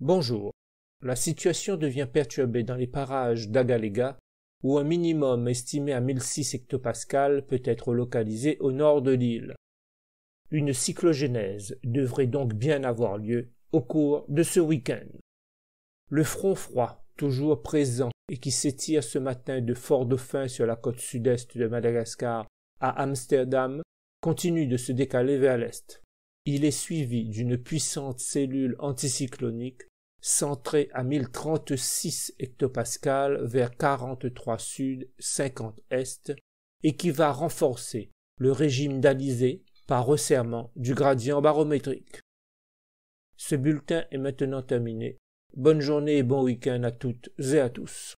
Bonjour. La situation devient perturbée dans les parages d'Agalega, où un minimum estimé à 1006 hectopascales peut être localisé au nord de l'île. Une cyclogénèse devrait donc bien avoir lieu au cours de ce week-end. Le front froid, toujours présent et qui s'étire ce matin de Fort-Dauphin sur la côte sud-est de Madagascar à Amsterdam, continue de se décaler vers l'est. Il est suivi d'une puissante cellule anticyclonique centré à 1036 hectopascal vers 43 sud, 50 est, et qui va renforcer le régime d'Alizé par resserrement du gradient barométrique. Ce bulletin est maintenant terminé. Bonne journée et bon week-end à toutes et à tous.